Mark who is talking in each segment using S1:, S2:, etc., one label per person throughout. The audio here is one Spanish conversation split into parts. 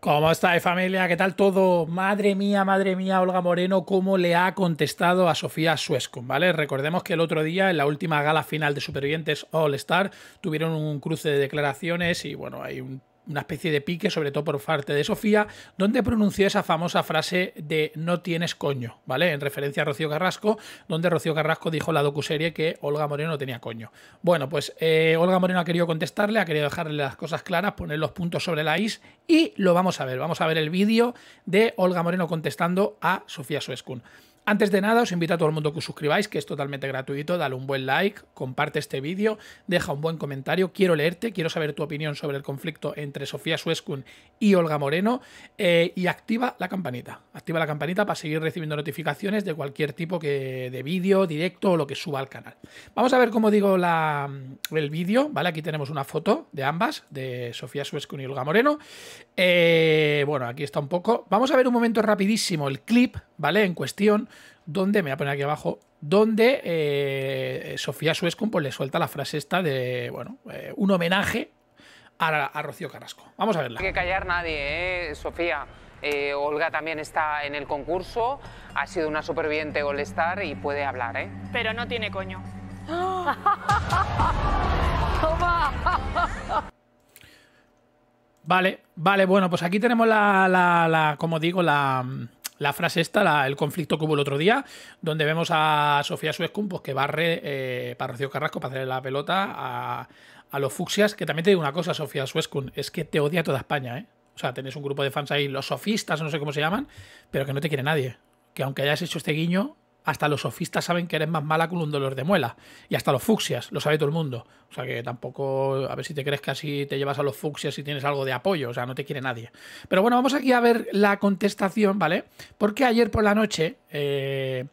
S1: ¿Cómo estáis familia? ¿Qué tal todo? Madre mía, madre mía, Olga Moreno, cómo le ha contestado a Sofía Suescun, ¿vale? Recordemos que el otro día, en la última gala final de Supervivientes All Star, tuvieron un cruce de declaraciones y bueno, hay un una especie de pique, sobre todo por parte de Sofía, donde pronunció esa famosa frase de no tienes coño, ¿vale? En referencia a Rocío Carrasco, donde Rocío Carrasco dijo en la docuserie que Olga Moreno no tenía coño. Bueno, pues eh, Olga Moreno ha querido contestarle, ha querido dejarle las cosas claras, poner los puntos sobre la is y lo vamos a ver. Vamos a ver el vídeo de Olga Moreno contestando a Sofía Suescun. Antes de nada, os invito a todo el mundo que os suscribáis, que es totalmente gratuito, dale un buen like, comparte este vídeo, deja un buen comentario, quiero leerte, quiero saber tu opinión sobre el conflicto entre Sofía Suescun y Olga Moreno, eh, y activa la campanita, activa la campanita para seguir recibiendo notificaciones de cualquier tipo que, de vídeo, directo o lo que suba al canal. Vamos a ver cómo digo la, mm, el vídeo, ¿vale? Aquí tenemos una foto de ambas, de Sofía Suescun y Olga Moreno. Eh, bueno, aquí está un poco. Vamos a ver un momento rapidísimo el clip ¿vale? En cuestión, donde, me voy a poner aquí abajo, donde eh, Sofía Suescum pues, le suelta la frase esta de, bueno, eh, un homenaje a, Rocío Carrasco. Vamos a verla. No hay que callar nadie, ¿eh, Sofía? Eh, Olga también está en el concurso, ha sido una superviviente All-Star y puede hablar, ¿eh? Pero no tiene coño. vale, vale, bueno, pues aquí tenemos la, la como digo, la la frase esta, el conflicto que hubo el otro día, donde vemos a Sofía Suescun pues, que barre eh, para Rocío Carrasco para hacerle la pelota a, a, los fucsias, que también te digo una cosa, Sofía Suescun, es que te odia toda España, ¿eh? O sea, tenés un grupo de fans ahí, los sofistas, no sé cómo se llaman, pero que no te quiere nadie. Que aunque hayas hecho este guiño, hasta los sofistas saben que eres más mala con un dolor de muela. Y hasta los fucsias, lo sabe todo el mundo. O sea que tampoco, a ver si te crees que así te llevas a los fucsias y tienes algo de apoyo. O sea, no te quiere nadie. Pero bueno, vamos aquí a ver la contestación, ¿vale? Porque ayer por la noche... Eh,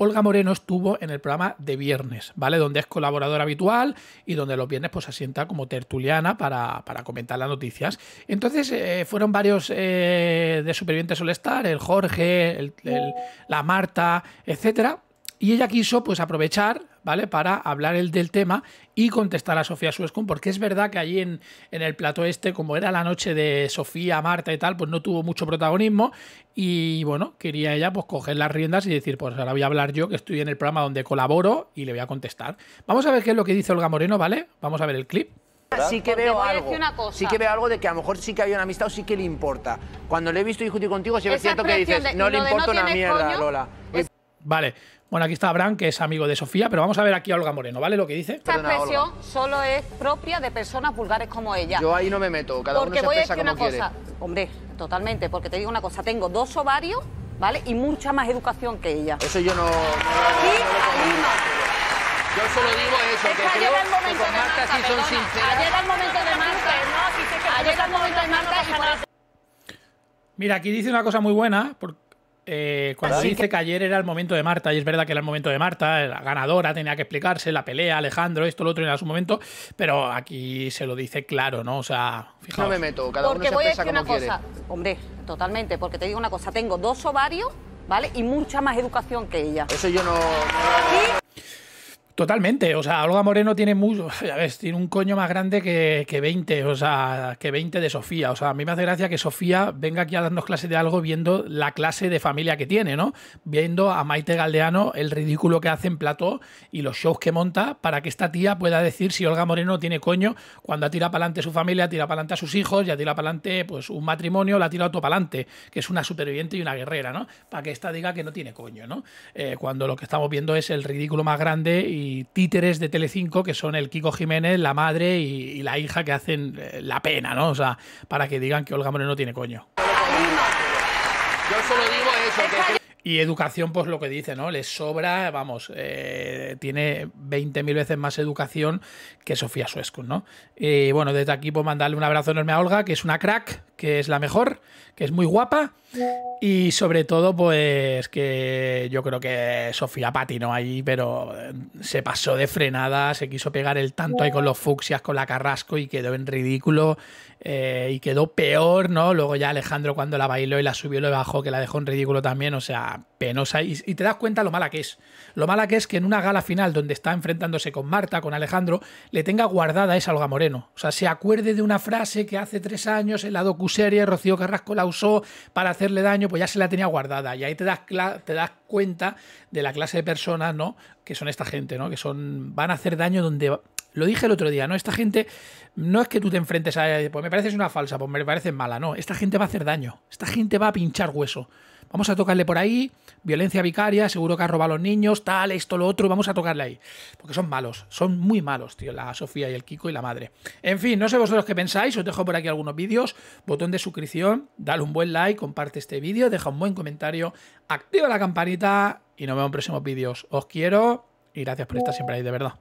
S1: Olga Moreno estuvo en el programa de viernes, ¿vale? Donde es colaboradora habitual y donde los viernes pues se como tertuliana para, comentar las noticias. Entonces eh, fueron varios eh, de Supervivientes Solestar, el Jorge, la Marta, etcétera. Y ella quiso pues aprovechar ¿vale? Para hablar el del tema y contestar a Sofía Suescun, porque es verdad que allí en, en el plato este, como era la noche de Sofía, Marta y tal, pues no tuvo mucho protagonismo y bueno, quería ella pues coger las riendas y decir, pues ahora voy a hablar yo, que estoy en el programa donde colaboro y le voy a contestar. Vamos a ver qué es lo que dice Olga Moreno, ¿vale? Vamos a ver el clip.
S2: Sí que veo algo. Sí que veo
S1: algo de que a lo mejor sí que había una amistad o sí que le importa. Cuando le he visto discutir contigo, sí es cierto que dices, no le importa una mierda, Lola. Vale. Bueno, aquí está Abraham que es amigo de Sofía, pero vamos a ver aquí a Olga Moreno, ¿vale? Lo que dice. Esta expresión solo es propia de personas vulgares como ella. Yo ahí no me meto, cada porque uno se voy a decir como una cosa. Hombre, totalmente, porque te digo una cosa, tengo dos ovarios, ¿vale? Y mucha más educación que ella. Eso yo no. no, no, no yo solo digo eso, que, que creo el que con Marta, sí son sinceras. Ayer el momento de Marta, no, ayer el momento de Marta y Marta. Mira, aquí dice una cosa muy buena, porque eh, cuando dice que... ayer era el momento de Marta, y es verdad que era el momento de Marta, eh, la ganadora tenía que explicarse, la pelea, Alejandro, esto, lo otro, era su momento, pero aquí se lo dice claro, ¿no? O sea, fijaos. No me meto, cada porque uno se voy a decir una cosa, hombre, totalmente, porque te digo una cosa, tengo dos ovarios, ¿vale? Y mucha más educación que ella. Eso yo no... Totalmente, o sea, Olga Moreno tiene mucho, tiene un coño más grande que, que, 20, o sea, que 20 de Sofía. O sea, a mí me hace gracia que Sofía venga aquí a darnos clases de algo viendo la clase de familia que tiene, ¿no? Viendo a Maite Galdeano el ridículo que hace en plató y los shows que monta para que esta tía pueda decir si Olga Moreno tiene coño cuando ha tirado para adelante su familia, tira para adelante a sus hijos y ha tirado para adelante pues, un matrimonio, la ha tirado todo para adelante, que es una superviviente y una guerrera, ¿no? Para que esta diga que no tiene coño, ¿no? Eh, cuando lo que estamos viendo es el ridículo más grande y títeres de Telecinco que son el Kiko Jiménez, la madre y, la hija que hacen eh, la pena, ¿no? O sea, para que digan que Olga Moreno tiene coño. Yo solo digo eso, que y educación, pues lo que dice, ¿no? Le sobra, vamos, eh, tiene 20.000 veces más educación que Sofía suescu ¿no? Y bueno, desde aquí, pues mandarle un abrazo enorme a Olga, que es una crack, que es la mejor, que es muy guapa. Y sobre todo, pues que yo creo que Sofía patinó ahí, pero eh, se pasó de frenada, se quiso pegar el tanto ahí con los fucsias, con la carrasco y quedó en ridículo. Eh, y quedó peor, ¿no? Luego ya Alejandro cuando la bailó y la subió y la bajó, que la dejó en ridículo también, o sea, penosa y, te das cuenta lo mala que es. Lo mala que es que en una gala final donde está enfrentándose con Marta, con Alejandro, le tenga guardada esa alga Moreno. O sea, se acuerde de una frase que hace tres años en la docuserie Rocío Carrasco la usó para hacerle daño, pues ya se la tenía guardada. Y ahí te das, te das cuenta de la clase de personas, ¿no? Que son esta gente, ¿no? Que son van a hacer daño donde lo dije el otro día, ¿no? Esta gente no es que tú te enfrentes a, pues me pareces una falsa, pues me parece mala, no. Esta gente va a hacer daño. Esta gente va a pinchar hueso vamos a tocarle por ahí, violencia vicaria, seguro que ha robado a los niños, tal, esto, lo otro, vamos a tocarle ahí. Porque son malos, son muy malos, tío, la Sofía y el Kiko y la madre. En fin, no sé vosotros qué pensáis, os dejo por aquí algunos vídeos, botón de suscripción, dale un buen like, comparte este vídeo, deja un buen comentario, activa la campanita y nos vemos en próximos vídeos. Os quiero y gracias por estar siempre ahí, de verdad.